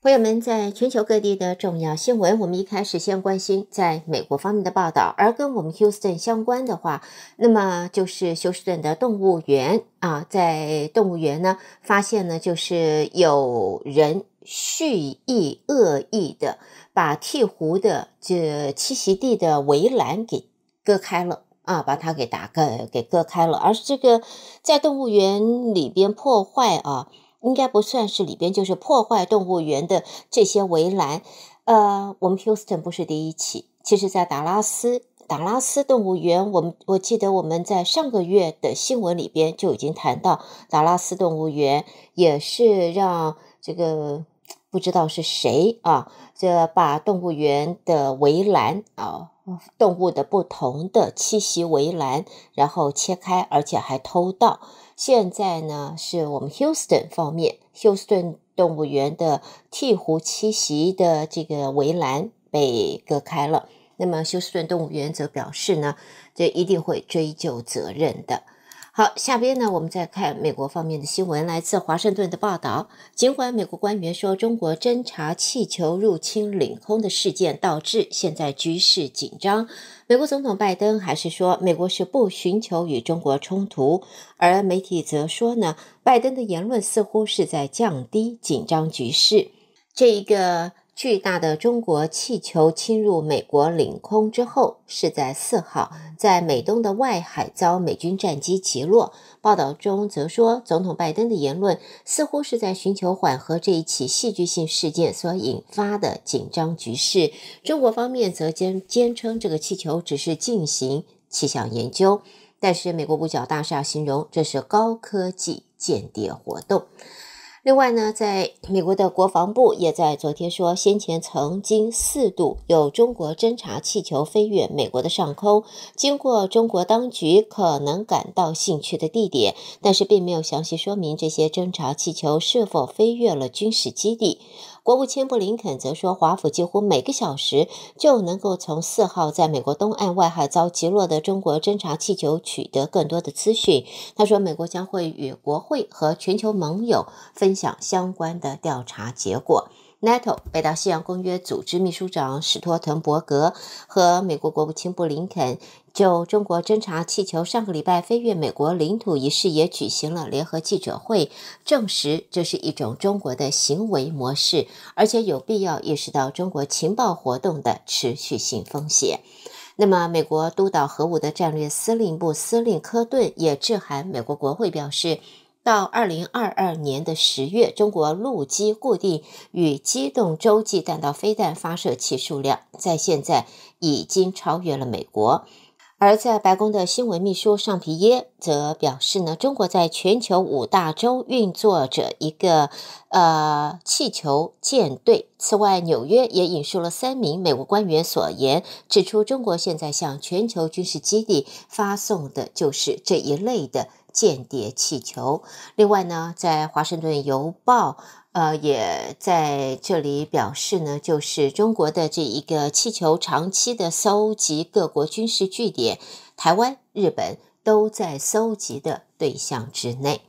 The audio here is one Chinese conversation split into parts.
朋友们，在全球各地的重要新闻，我们一开始先关心在美国方面的报道。而跟我们休斯顿相关的话，那么就是休斯顿的动物园啊，在动物园呢，发现呢就是有人蓄意恶意的把鹈鹕的这栖息地的围栏给割开了啊，把它给打个给割开了。而这个在动物园里边破坏啊。应该不算是里边，就是破坏动物园的这些围栏。呃，我们休斯 n 不是第一起，其实在达拉斯，达拉斯动物园，我们我记得我们在上个月的新闻里边就已经谈到达拉斯动物园也是让这个不知道是谁啊，这把动物园的围栏啊。动物的不同的栖息围栏，然后切开，而且还偷盗。现在呢，是我们休斯顿方面，休斯顿动物园的鹈鹕栖息的这个围栏被割开了。那么休斯顿动物园则表示呢，这一定会追究责任的。好，下边呢，我们再看美国方面的新闻，来自华盛顿的报道。尽管美国官员说中国侦察气球入侵领空的事件导致现在局势紧张，美国总统拜登还是说美国是不寻求与中国冲突，而媒体则说呢，拜登的言论似乎是在降低紧张局势。这一个。巨大的中国气球侵入美国领空之后，是在四号在美东的外海遭美军战机击落。报道中则说，总统拜登的言论似乎是在寻求缓和这一起戏剧性事件所引发的紧张局势。中国方面则坚坚称这个气球只是进行气象研究，但是美国五角大厦形容这是高科技间谍活动。另外呢，在美国的国防部也在昨天说，先前曾经四度有中国侦察气球飞越美国的上空，经过中国当局可能感到兴趣的地点，但是并没有详细说明这些侦察气球是否飞越了军事基地。国务卿布林肯则说，华府几乎每个小时就能够从四号在美国东岸外海遭击落的中国侦察气球取得更多的资讯。他说，美国将会与国会和全球盟友分享相关的调查结果。NATO 北大西洋公约组织秘书长史托滕伯格和美国国务卿布林肯就中国侦察气球上个礼拜飞越美国领土一事也举行了联合记者会，证实这是一种中国的行为模式，而且有必要意识到中国情报活动的持续性风险。那么，美国督导核武的战略司令部司令科顿也致函美国国会表示。到二零二二年的十月，中国陆基固定与机动洲际弹道飞弹发射器数量，在现在已经超越了美国。而在白宫的新闻秘书尚皮耶则表示呢，中国在全球五大洲运作着一个呃气球舰队。此外，纽约也引述了三名美国官员所言，指出中国现在向全球军事基地发送的就是这一类的间谍气球。另外呢，在华盛顿邮报。呃，也在这里表示呢，就是中国的这一个气球长期的搜集各国军事据点，台湾、日本都在搜集的对象之内。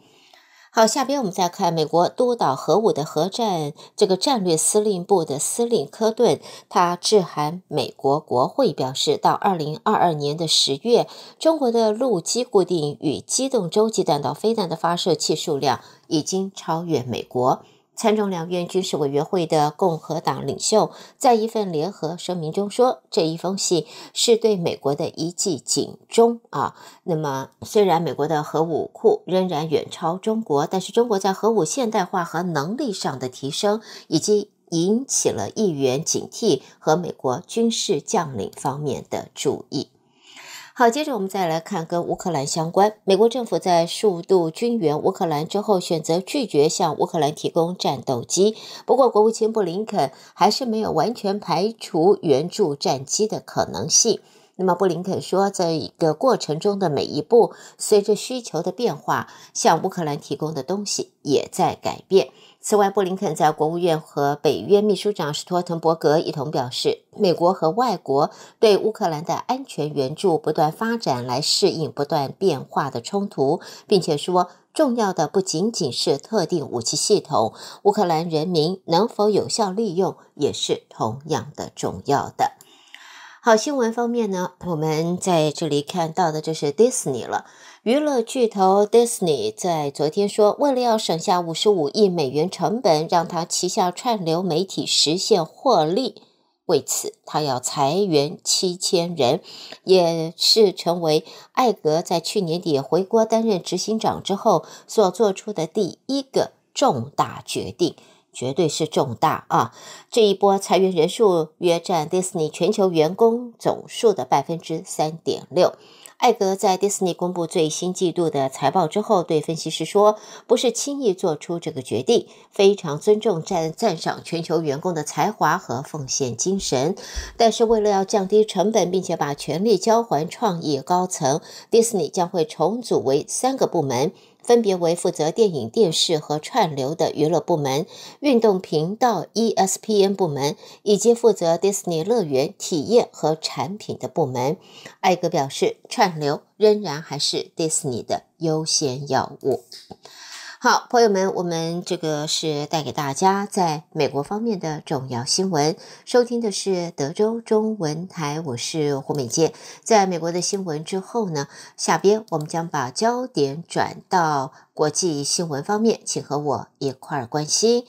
好，下边我们再看美国多岛核武的核战这个战略司令部的司令科顿，他致函美国国会表示，到二零二二年的十月，中国的陆基固定与机动洲际弹道飞弹的发射器数量已经超越美国。参众两院军事委员会的共和党领袖在一份联合声明中说：“这一封信是对美国的一记警钟啊！那么，虽然美国的核武库仍然远超中国，但是中国在核武现代化和能力上的提升，已经引起了议员警惕和美国军事将领方面的注意。”好，接着我们再来看跟乌克兰相关。美国政府在数度军援乌克兰之后，选择拒绝向乌克兰提供战斗机。不过，国务卿布林肯还是没有完全排除援助战机的可能性。那么，布林肯说，在一个过程中的每一步，随着需求的变化，向乌克兰提供的东西也在改变。此外，布林肯在国务院和北约秘书长斯托滕伯格一同表示，美国和外国对乌克兰的安全援助不断发展，来适应不断变化的冲突，并且说，重要的不仅仅是特定武器系统，乌克兰人民能否有效利用，也是同样的重要的。好，新闻方面呢，我们在这里看到的就是 Disney 了。娱乐巨头 Disney 在昨天说，为了要省下五十五亿美元成本，让他旗下串流媒体实现获利，为此他要裁员七千人，也是成为艾格在去年底回国担任执行长之后所做出的第一个重大决定，绝对是重大啊！这一波裁员人数约占 Disney 全球员工总数的百分之三点六。艾格在迪士尼公布最新季度的财报之后，对分析师说：“不是轻易做出这个决定，非常尊重、赞赞赏全球员工的才华和奉献精神。但是，为了要降低成本，并且把权力交还创意高层，迪士尼将会重组为三个部门。”分别为负责电影、电视和串流的娱乐部门、运动频道 ESPN 部门，以及负责迪士尼乐园体验和产品的部门。艾格表示，串流仍然还是迪士尼的优先要务。好，朋友们，我们这个是带给大家在美国方面的重要新闻。收听的是德州中文台，我是胡美健。在美国的新闻之后呢，下边我们将把焦点转到国际新闻方面，请和我一块儿关心。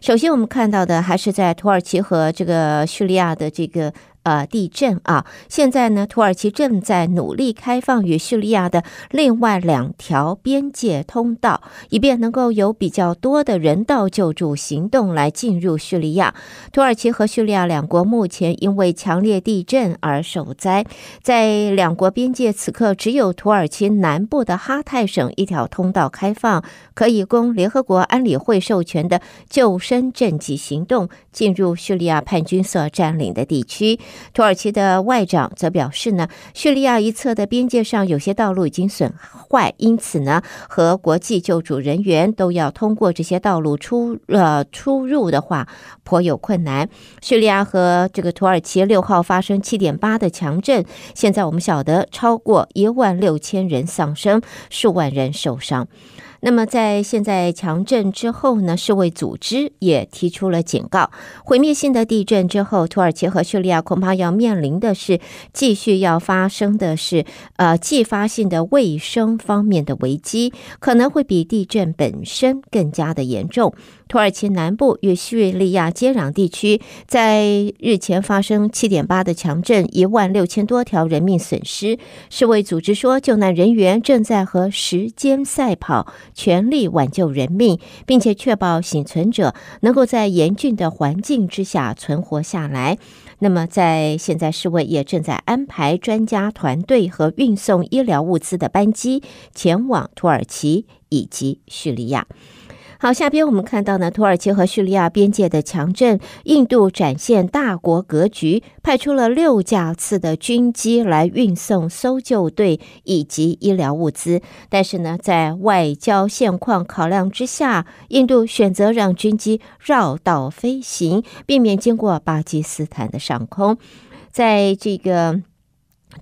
首先，我们看到的还是在土耳其和这个叙利亚的这个。呃，地震啊！现在呢，土耳其正在努力开放与叙利亚的另外两条边界通道，以便能够有比较多的人道救助行动来进入叙利亚。土耳其和叙利亚两国目前因为强烈地震而受灾，在两国边界，此刻只有土耳其南部的哈泰省一条通道开放，可以供联合国安理会授权的救生赈济行动进入叙利亚叛军所占领的地区。土耳其的外长则表示呢，叙利亚一侧的边界上有些道路已经损坏，因此呢，和国际救助人员都要通过这些道路出呃出入的话颇有困难。叙利亚和这个土耳其六号发生七点八的强震，现在我们晓得超过一万六千人丧生，数万人受伤。那么，在现在强震之后呢？世卫组织也提出了警告：毁灭性的地震之后，土耳其和叙利亚恐怕要面临的是继续要发生的是呃继发性的卫生方面的危机，可能会比地震本身更加的严重。土耳其南部与叙利亚接壤地区在日前发生七点八的强震，一万六千多条人命损失。世卫组织说，救难人员正在和时间赛跑。全力挽救人命，并且确保幸存者能够在严峻的环境之下存活下来。那么，在现在，世卫也正在安排专家团队和运送医疗物资的班机前往土耳其以及叙利亚。好，下边我们看到呢，土耳其和叙利亚边界的强震，印度展现大国格局，派出了六架次的军机来运送搜救队以及医疗物资。但是呢，在外交现况考量之下，印度选择让军机绕道飞行，避免经过巴基斯坦的上空。在这个。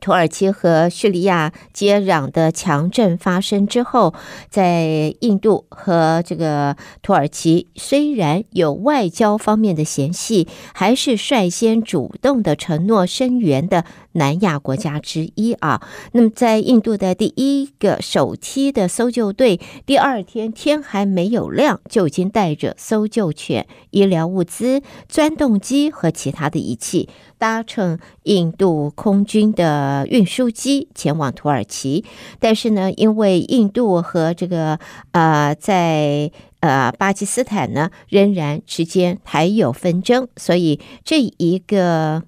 土耳其和叙利亚接壤的强震发生之后，在印度和这个土耳其虽然有外交方面的嫌隙，还是率先主动的承诺声援的。南亚国家之一啊，那么在印度的第一个首批的搜救队，第二天天还没有亮，就已经带着搜救犬、医疗物资、钻洞机和其他的仪器，搭乘印度空军的运输机前往土耳其。但是呢，因为印度和这个呃，在呃巴基斯坦呢仍然之间还有纷争，所以这一个。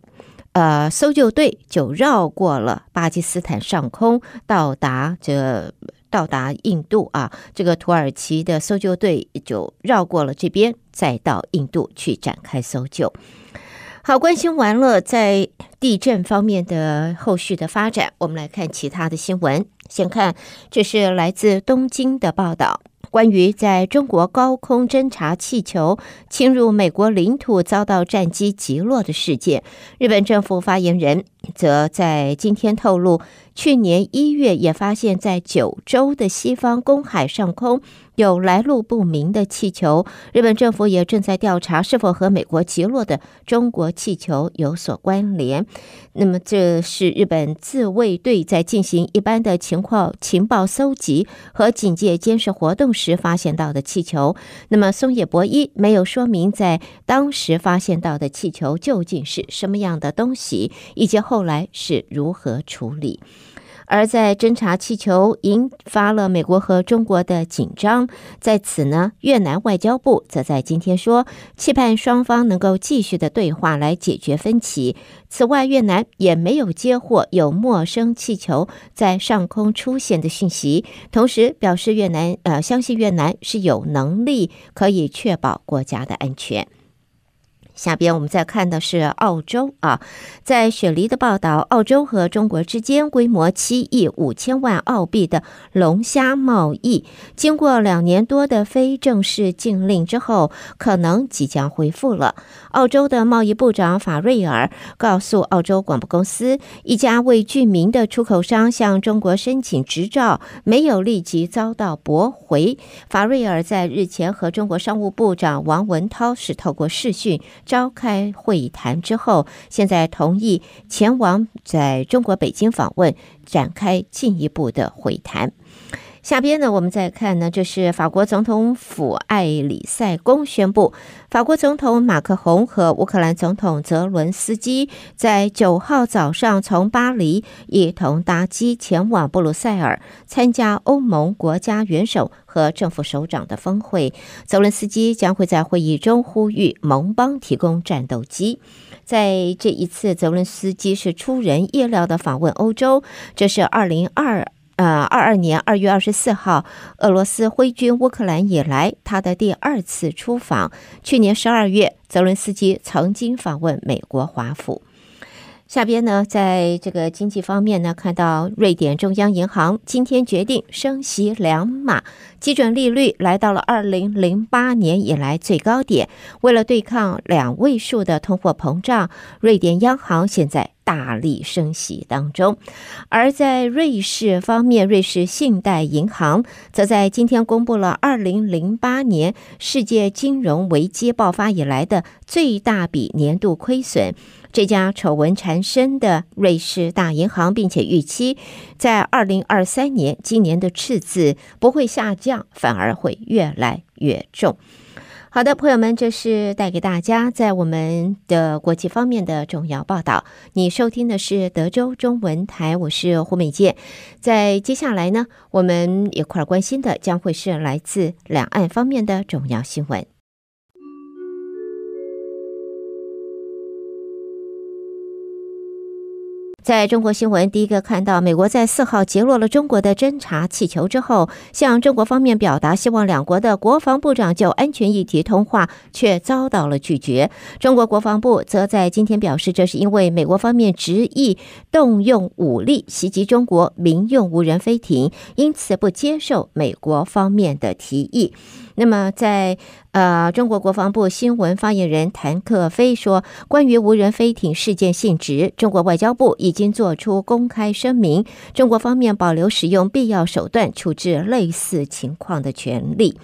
呃，搜救队就绕过了巴基斯坦上空，到达这到达印度啊。这个土耳其的搜救队就绕过了这边，再到印度去展开搜救。好，关心完了在地震方面的后续的发展，我们来看其他的新闻。先看，这是来自东京的报道。关于在中国高空侦察气球侵入美国领土遭到战机击落的事件，日本政府发言人则在今天透露。去年一月，也发现，在九州的西方公海上空有来路不明的气球。日本政府也正在调查是否和美国击落的中国气球有所关联。那么，这是日本自卫队在进行一般的情况情报搜集和警戒监视活动时发现到的气球。那么，松野博一没有说明在当时发现到的气球究竟是什么样的东西，以及后来是如何处理。而在侦察气球引发了美国和中国的紧张，在此呢，越南外交部则在今天说，期盼双方能够继续的对话来解决分歧。此外，越南也没有接获有陌生气球在上空出现的讯息，同时表示越南呃相信越南是有能力可以确保国家的安全。下边我们再看的是澳洲啊，在雪梨的报道，澳洲和中国之间规模七亿五千万澳币的龙虾贸易，经过两年多的非正式禁令之后，可能即将恢复了。澳洲的贸易部长法瑞尔告诉澳洲广播公司，一家未具名的出口商向中国申请执照，没有立即遭到驳回。法瑞尔在日前和中国商务部长王文涛是透过视讯。召开会谈之后，现在同意前往在中国北京访问，展开进一步的会谈。下边呢，我们再看呢，就是法国总统府埃里塞宫宣布，法国总统马克龙和乌克兰总统泽伦斯基在九号早上从巴黎一同搭机前往布鲁塞尔，参加欧盟国家元首和政府首长的峰会。泽伦斯基将会在会议中呼吁盟邦提供战斗机。在这一次，泽伦斯基是出人意料的访问欧洲，这是二零二。呃，二二年二月二十四号，俄罗斯挥军乌克兰以来，他的第二次出访。去年十二月，泽伦斯基曾经访问美国华府。下边呢，在这个经济方面呢，看到瑞典中央银行今天决定升息两码，基准利率来到了二零零八年以来最高点。为了对抗两位数的通货膨胀，瑞典央行现在大力升息当中。而在瑞士方面，瑞士信贷银行则在今天公布了二零零八年世界金融危机爆发以来的最大笔年度亏损。这家丑闻缠身的瑞士大银行，并且预期在二零二三年今年的赤字不会下降，反而会越来越重。好的，朋友们，这是带给大家在我们的国际方面的重要报道。你收听的是德州中文台，我是胡美健。在接下来呢，我们一块关心的将会是来自两岸方面的重要新闻。在中国新闻第一个看到，美国在四号截落了中国的侦察气球之后，向中国方面表达希望两国的国防部长就安全议题通话，却遭到了拒绝。中国国防部则在今天表示，这是因为美国方面执意动用武力袭击中国民用无人飞艇，因此不接受美国方面的提议。那么，在呃，中国国防部新闻发言人谭克飞说，关于无人飞艇事件性质，中国外交部已经做出公开声明，中国方面保留使用必要手段处置类似情况的权利。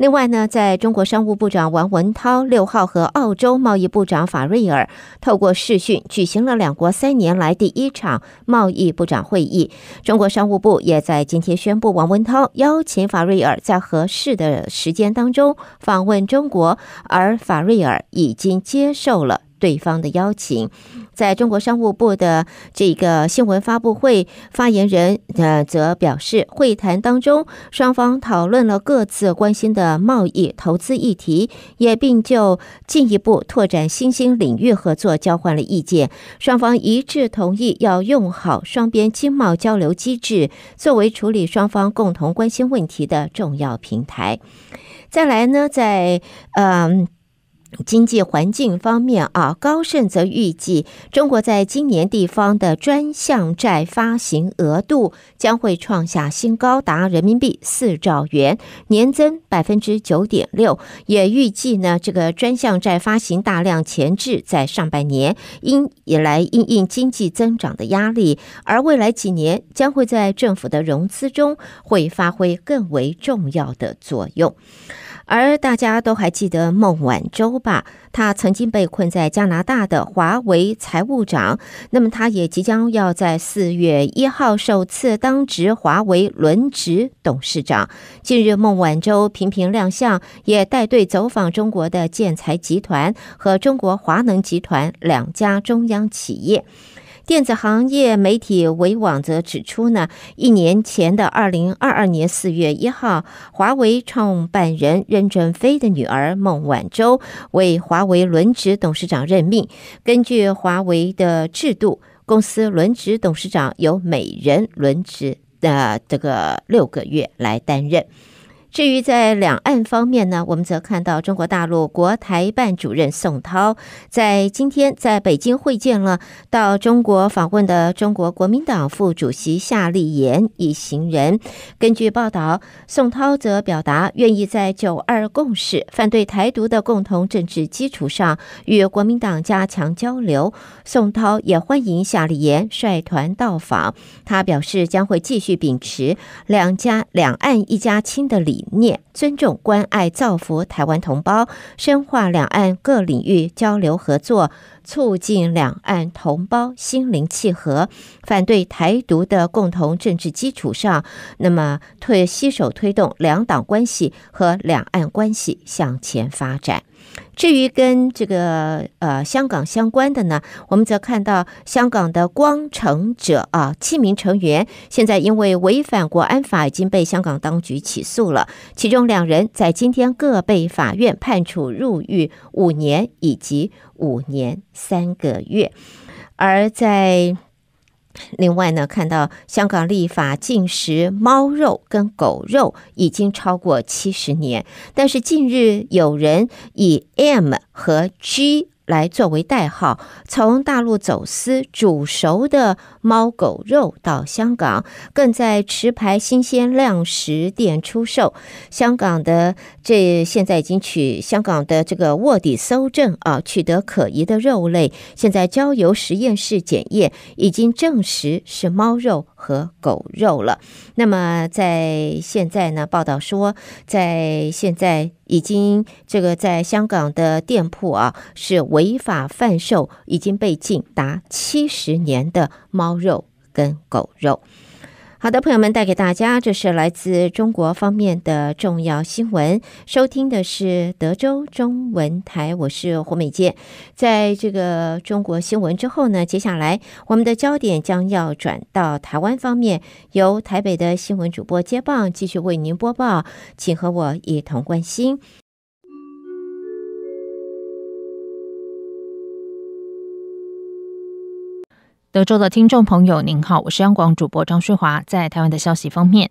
另外呢，在中国商务部长王文涛六号和澳洲贸易部长法瑞尔透过视讯举行了两国三年来第一场贸易部长会议。中国商务部也在今天宣布，王文涛邀请法瑞尔在合适的时间当中访问中国，而法瑞尔已经接受了。对方的邀请，在中国商务部的这个新闻发布会，发言人呃则表示，会谈当中双方讨论了各自关心的贸易投资议题，也并就进一步拓展新兴领域合作交换了意见。双方一致同意要用好双边经贸交流机制，作为处理双方共同关心问题的重要平台。再来呢，在嗯。经济环境方面啊，高盛则预计，中国在今年地方的专项债发行额度将会创下新高，达人民币四兆元，年增百分之九点六。也预计呢，这个专项债发行大量前置在上半年，因以来应经济增长的压力，而未来几年将会在政府的融资中会发挥更为重要的作用。而大家都还记得孟晚舟吧？他曾经被困在加拿大的华为财务长，那么他也即将要在四月一号首次当值华为轮值董事长。近日，孟晚舟频频亮相，也带队走访中国的建材集团和中国华能集团两家中央企业。电子行业媒体维网则指出呢，一年前的二零二二年四月一号，华为创办人任正非的女儿孟晚舟为华为轮值董事长任命。根据华为的制度，公司轮值董事长由每人轮值的这个六个月来担任。至于在两岸方面呢，我们则看到中国大陆国台办主任宋涛在今天在北京会见了到中国访问的中国国民党副主席夏立言一行人。根据报道，宋涛则表达愿意在“九二共识”反对台独的共同政治基础上与国民党加强交流。宋涛也欢迎夏立言率团到访，他表示将会继续秉持“两家两岸一家亲”的理。理念尊重、关爱、造福台湾同胞，深化两岸各领域交流合作。促进两岸同胞心灵契合、反对台独的共同政治基础上，那么推携手推动两党关系和两岸关系向前发展。至于跟这个呃香港相关的呢，我们则看到香港的光城者啊七名成员现在因为违反国安法已经被香港当局起诉了，其中两人在今天各被法院判处入狱五年以及。五年三个月，而在另外呢，看到香港立法禁食猫肉跟狗肉已经超过七十年，但是近日有人以 M 和 G。来作为代号，从大陆走私煮熟的猫狗肉到香港，更在持牌新鲜量食店出售。香港的这现在已经取香港的这个卧底搜证啊，取得可疑的肉类，现在交由实验室检验，已经证实是猫肉。和狗肉了。那么，在现在呢？报道说，在现在已经这个在香港的店铺啊，是违法贩售，已经被禁达七十年的猫肉跟狗肉。好的，朋友们，带给大家这是来自中国方面的重要新闻。收听的是德州中文台，我是胡美健。在这个中国新闻之后呢，接下来我们的焦点将要转到台湾方面，由台北的新闻主播接棒继续为您播报，请和我一同关心。德州的听众朋友，您好，我是央广主播张旭华。在台湾的消息方面，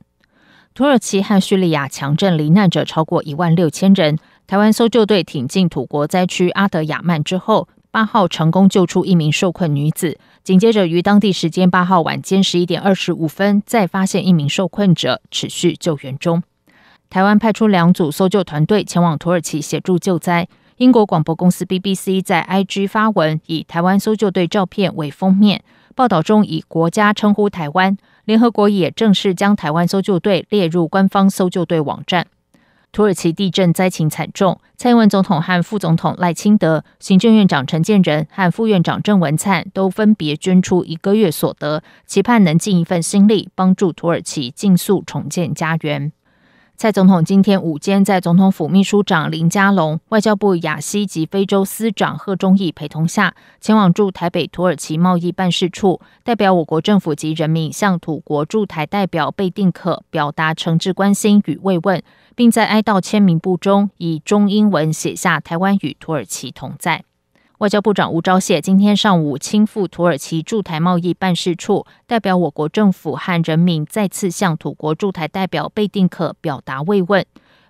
土耳其和叙利亚强震罹难者超过一万六千人。台湾搜救队挺进土国灾区阿德亚曼之后，八号成功救出一名受困女子，紧接着于当地时间八号晚间十一点二十五分再发现一名受困者，持续救援中。台湾派出两组搜救团队前往土耳其协助救灾。英国广播公司 BBC 在 IG 发文，以台湾搜救队照片为封面。报道中以国家称呼台湾。联合国也正式将台湾搜救队列入官方搜救队网站。土耳其地震灾情惨重，蔡英文总统和副总统赖清德、行政院长陈建仁和副院长郑文灿都分别捐出一个月所得，期盼能尽一份心力，帮助土耳其尽速重建家园。蔡总统今天午间，在总统府秘书长林佳龙、外交部雅西及非洲司长贺中义陪同下，前往驻台北土耳其贸易办事处，代表我国政府及人民向土国驻台代表贝定可表达诚挚关心与慰问，并在哀悼签名簿中以中英文写下“台湾与土耳其同在”。外交部长吴钊燮今天上午亲赴土耳其驻台贸易办事处，代表我国政府和人民再次向土国驻台代表贝定可表达慰问。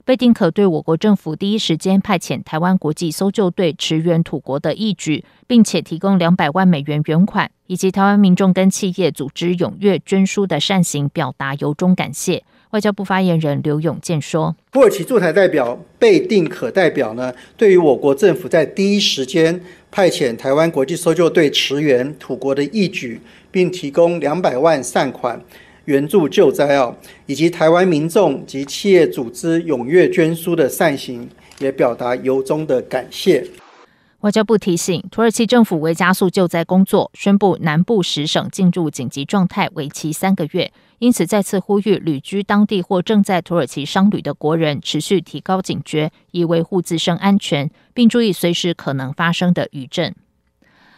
贝定可对我国政府第一时间派遣台湾国际搜救队驰援土国的义举，并且提供两百万美元原款，以及台湾民众跟企业组织踊跃捐书的善行，表达由衷感谢。外交部发言人刘永健说，土耳其驻台代表贝定可代表呢，对于我国政府在第一时间派遣台湾国际搜救队驰援土国的义举，并提供两百万善款援助救灾哦，以及台湾民众及企业组织踊跃捐书的善行，也表达由衷的感谢。外交部提醒，土耳其政府为加速救灾工作，宣布南部十省进入紧急状态，为期三个月。因此，再次呼吁旅居当地或正在土耳其商旅的国人，持续提高警觉，以维护自身安全，并注意随时可能发生的余震。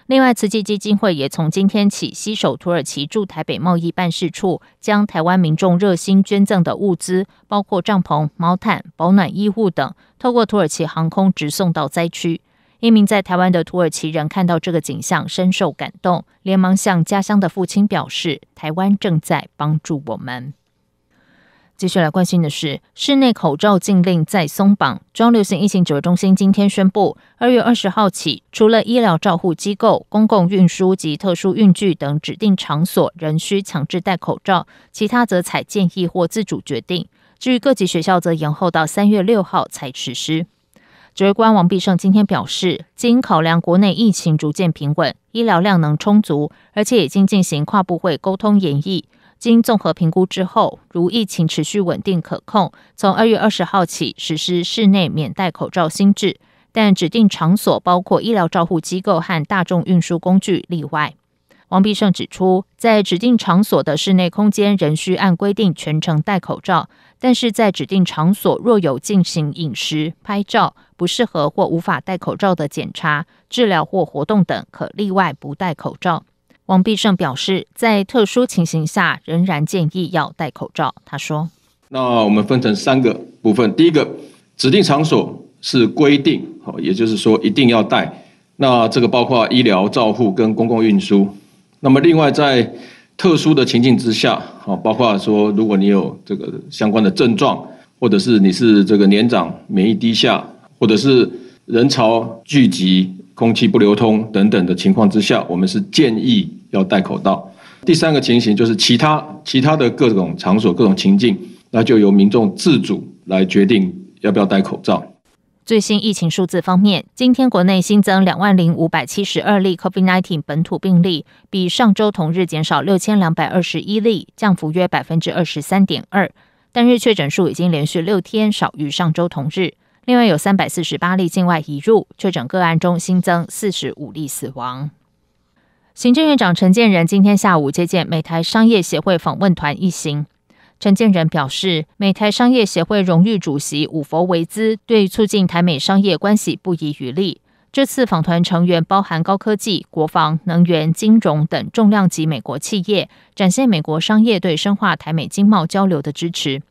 另外，慈济基金会也从今天起，携手土耳其驻台北贸易办事处，将台湾民众热心捐赠的物资，包括帐篷、毛毯、保暖衣物等，透过土耳其航空直送到灾区。一名在台湾的土耳其人看到这个景象，深受感动，连忙向家乡的父亲表示：“台湾正在帮助我们。”继续来关心的是，室内口罩禁令再松绑。中流行疫情指挥中心今天宣布，二月二十号起，除了医疗照护机构、公共运输及特殊运具等指定场所仍需强制戴口罩，其他则采建议或自主决定。至于各级学校，则延后到三月六号才实施。指挥官王必胜今天表示，经考量国内疫情逐渐平稳，医疗量能充足，而且已经进行跨部会沟通演绎。经综合评估之后，如疫情持续稳定可控，从二月二十号起实施室内免戴口罩新制，但指定场所包括医疗照护机构和大众运输工具例外。王必胜指出，在指定场所的室内空间仍需按规定全程戴口罩。但是在指定场所，若有进行饮食、拍照、不适合或无法戴口罩的检查、治疗或活动等，可例外不戴口罩。王必胜表示，在特殊情形下，仍然建议要戴口罩。他说：“那我们分成三个部分，第一个指定场所是规定，好，也就是说一定要戴。那这个包括医疗照护跟公共运输。那么另外在……”特殊的情境之下，好，包括说，如果你有这个相关的症状，或者是你是这个年长、免疫低下，或者是人潮聚集、空气不流通等等的情况之下，我们是建议要戴口罩。第三个情形就是其他其他的各种场所、各种情境，那就由民众自主来决定要不要戴口罩。最新疫情数字方面，今天国内新增两万零五百七十二例 COVID-19 本土病例，比上周同日减少六千两百二十一例，降幅约百分之二十三点二。单日确诊数已经连续六天少于上周同日。另外有三百四十八例境外移入确诊个案中新增四十五例死亡。行政院长陈建仁今天下午接见美台商业协会访问团一行。陈建仁表示，美台商业协会荣誉主席伍佛维兹对促进台美商业关系不遗余力。这次访团成员包含高科技、国防、能源、金融等重量级美国企业，展现美国商业对深化台美经贸交流的支持。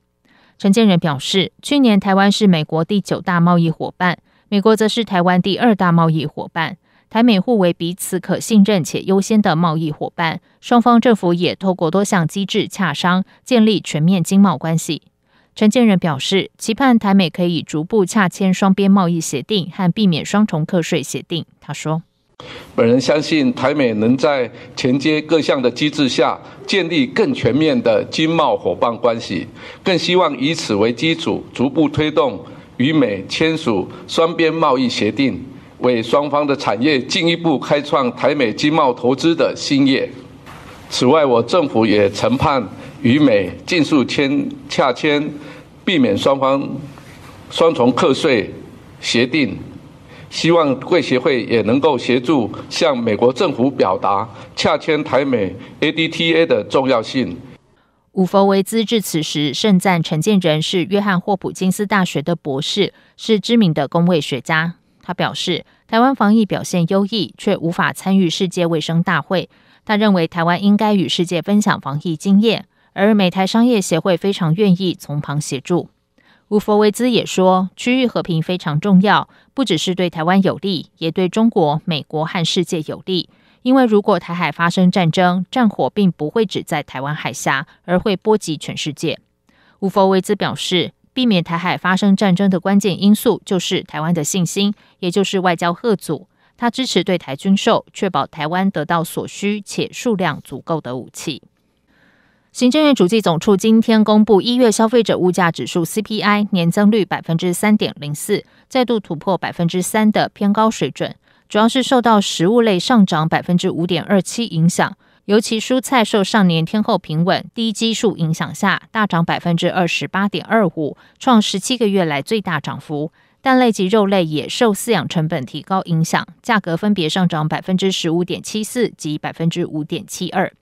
陈建仁表示，去年台湾是美国第九大贸易伙伴，美国则是台湾第二大贸易伙伴。台美互为彼此可信任且优先的贸易伙伴，双方政府也透过多项机制洽商，建立全面经贸关系。陈建仁表示，期盼台美可以逐步洽签双边贸易协定和避免双重课税协定。他说：“本人相信台美能在衔接各项的机制下，建立更全面的经贸伙伴关系，更希望以此为基础，逐步推动与美签署双边贸易协定。”为双方的产业进一步开创台美经贸投资的新业。此外，我政府也承判与美尽速签洽签，避免双方双重课税协定。希望贵协会也能够协助向美国政府表达洽签台美 ADTA 的重要性。伍佛维兹致辞时盛赞陈建仁是约翰霍普金斯大学的博士，是知名的工位学家。他表示，台湾防疫表现优异，却无法参与世界卫生大会。他认为，台湾应该与世界分享防疫经验，而美台商业协会非常愿意从旁协助。乌佛维兹也说，区域和平非常重要，不只是对台湾有利，也对中国、美国和世界有利。因为如果台海发生战争，战火并不会只在台湾海峡，而会波及全世界。乌佛维兹表示。避免台海发生战争的关键因素就是台湾的信心，也就是外交贺阻。他支持对台军售，确保台湾得到所需且数量足够的武器。行政院主计总处今天公布一月消费者物价指数 （CPI） 年增率百分之三点零四，再度突破百分之三的偏高水准，主要是受到食物类上涨百分之五点二七影响。尤其蔬菜受上年天后平稳、低基数影响下，大涨百分之二十八点二五，创十七个月来最大涨幅。蛋类及肉类也受饲养成本提高影响，价格分别上涨百分之十五点七四及百分之五点七二。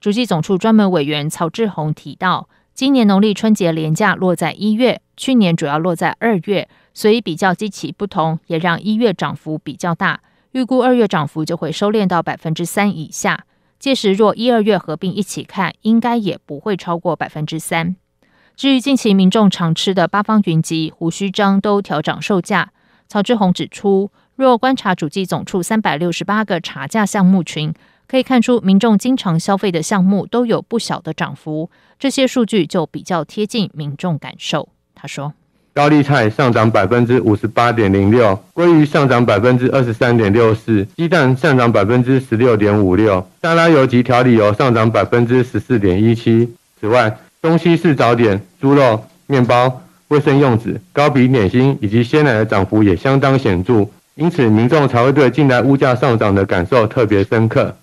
主计总处专门委员曹志宏提到，今年农历春节廉价落在一月，去年主要落在二月，所以比较基期不同，也让一月涨幅比较大，预估二月涨幅就会收敛到百分之三以下。届时若一二月合并一起看，应该也不会超过百分之三。至于近期民众常吃的八方云集、胡须章都调涨售价，曹志宏指出，若观察主计总处三百六十八个茶价项目群，可以看出民众经常消费的项目都有不小的涨幅，这些数据就比较贴近民众感受。他说。高利菜上涨百分之五十八点零六，鲑鱼上涨百分之二十三点六四，鸡蛋上涨百分之十六点五六，沙拉油及调理油上涨百分之十四点一七。此外，东西式早点、猪肉、面包、卫生用纸、高比点心以及鲜奶的涨幅也相当显著，因此民众才会对近来物价上涨的感受特别深刻。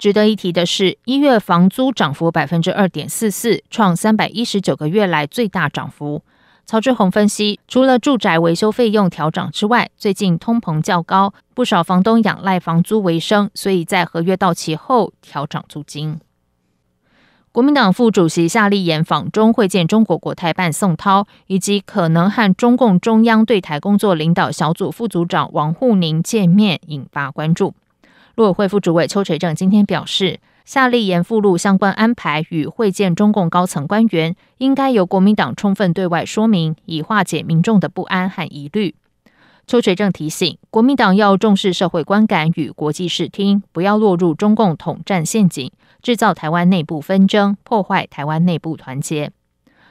值得一提的是，一月房租涨幅百分之二点四四，创三百一十九个月来最大涨幅。曹志宏分析，除了住宅维修费用调涨之外，最近通膨较高，不少房东仰赖房租为生，所以在合约到期后调涨租金。国民党副主席夏立言访中会见中国国台办宋涛，以及可能和中共中央对台工作领导小组副组长王沪宁见面，引发关注。陆委会副主委邱垂正今天表示。夏立言附录相关安排与会见中共高层官员，应该由国民党充分对外说明，以化解民众的不安和疑虑。邱水正提醒国民党要重视社会观感与国际视听，不要落入中共统战陷阱，制造台湾内部纷争，破坏台湾内部团结。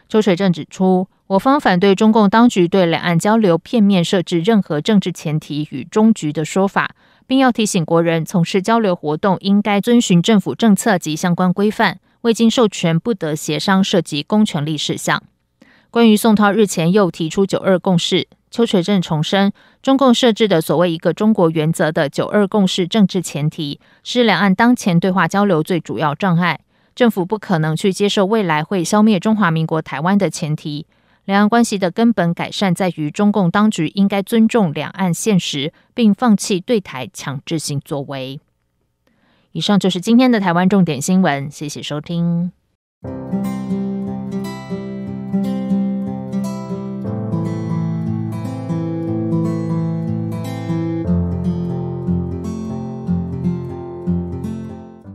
邱水正指出，我方反对中共当局对两岸交流片面设置任何政治前提与终局的说法。并要提醒国人，从事交流活动应该遵循政府政策及相关规范，未经授权不得协商涉及公权力事项。关于宋涛日前又提出“九二共识”，邱垂正重申，中共设置的所谓“一个中国”原则的“九二共识”政治前提是两岸当前对话交流最主要障碍，政府不可能去接受未来会消灭中华民国台湾的前提。两岸关系的根本改善，在于中共当局应该尊重两岸现实，并放弃对台强制性作为。以上就是今天的台湾重点新闻，谢谢收听。